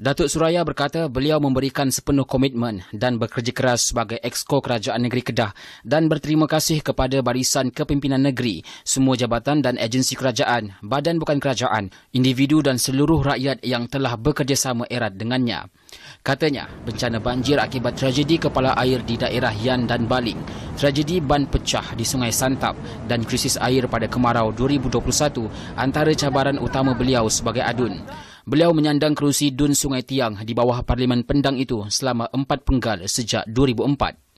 Datuk Suraya berkata beliau memberikan sepenuh komitmen dan bekerja keras sebagai Exco Kerajaan Negeri Kedah dan berterima kasih kepada barisan kepimpinan negeri, semua jabatan dan agensi kerajaan, badan bukan kerajaan, individu dan seluruh rakyat yang telah bekerjasama erat dengannya. Katanya, bencana banjir akibat tragedi kepala air di daerah Yan dan Baling, tragedi ban pecah di Sungai Santap dan krisis air pada kemarau 2021 antara cabaran utama beliau sebagai adun. Beliau menyandang kerusi Dun Sungai Tiang di bawah Parlimen Pendang itu selama empat penggal sejak 2004.